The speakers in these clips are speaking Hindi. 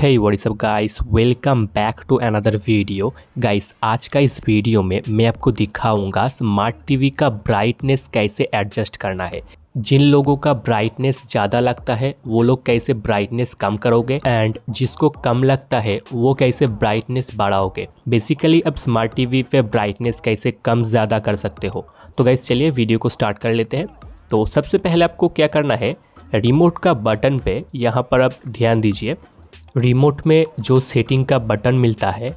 hey what's up guys welcome back to another video guys आज का इस वीडियो में मैं आपको दिखाऊंगा स्मार्ट टीवी का ब्राइटनेस कैसे एडजस्ट करना है जिन लोगों का ब्राइटनेस ज़्यादा लगता है वो लोग कैसे ब्राइटनेस कम करोगे एंड जिसको कम लगता है वो कैसे ब्राइटनेस बढ़ाओगे बेसिकली अब स्मार्ट टीवी पे ब्राइटनेस कैसे कम ज़्यादा कर सकते हो तो गाइस चलिए वीडियो को स्टार्ट कर लेते हैं तो सबसे पहले आपको क्या करना है रिमोट का बटन पे यहाँ पर आप ध्यान दीजिए रिमोट में जो सेटिंग का बटन मिलता है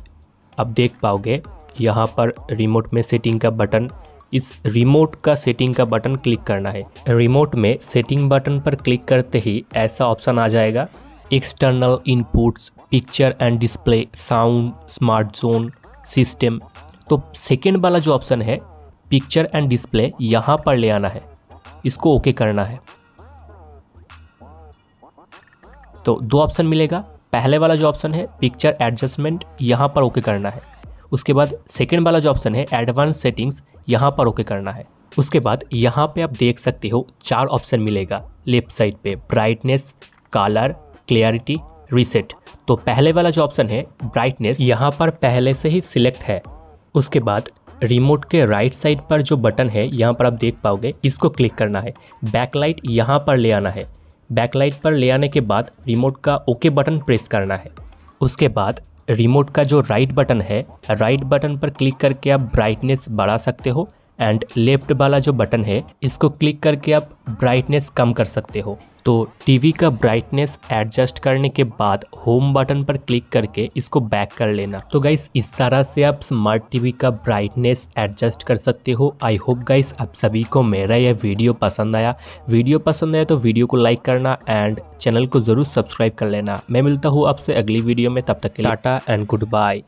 आप देख पाओगे यहाँ पर रिमोट में सेटिंग का बटन इस रिमोट का सेटिंग का बटन क्लिक करना है रिमोट में सेटिंग बटन पर क्लिक करते ही ऐसा ऑप्शन आ जाएगा external inputs picture and display sound smart zone system तो सेकेंड वाला जो ऑप्शन है पिक्चर एंड डिस्प्ले यहाँ पर ले आना है इसको ओके करना है तो दो ऑप्शन मिलेगा पहले वाला जो ऑप्शन है पिक्चर एडजस्टमेंट यहाँ पर ओके करना है उसके बाद सेकेंड वाला जो ऑप्शन है एडवांस सेटिंग्स यहाँ पर ओके करना है उसके बाद यहाँ पे आप देख सकते हो चार ऑप्शन मिलेगा लेफ्ट साइड पे ब्राइटनेस कलर क्लियरिटी रीसेट तो पहले वाला जो ऑप्शन है ब्राइटनेस यहाँ पर पहले से ही सिलेक्ट है उसके बाद रिमोट के राइट साइड पर जो बटन है यहाँ पर आप देख पाओगे इसको क्लिक करना है बैकलाइट यहाँ पर ले आना है बैकलाइट पर ले आने के बाद रिमोट का ओके बटन प्रेस करना है उसके बाद रिमोट का जो राइट बटन है राइट बटन पर क्लिक करके आप ब्राइटनेस बढ़ा सकते हो एंड लेफ्ट वाला जो बटन है इसको क्लिक करके आप ब्राइटनेस कम कर सकते हो तो टीवी का ब्राइटनेस एडजस्ट करने के बाद होम बटन पर क्लिक करके इसको बैक कर लेना तो गाइस इस तरह से आप स्मार्ट टीवी का ब्राइटनेस एडजस्ट कर सकते हो आई होप गाइस आप सभी को मेरा यह वीडियो पसंद आया वीडियो पसंद आया तो वीडियो को लाइक करना एंड चैनल को जरूर सब्सक्राइब कर लेना मैं मिलता हूँ आपसे अगली वीडियो में तब तक टाटा एंड गुड बाय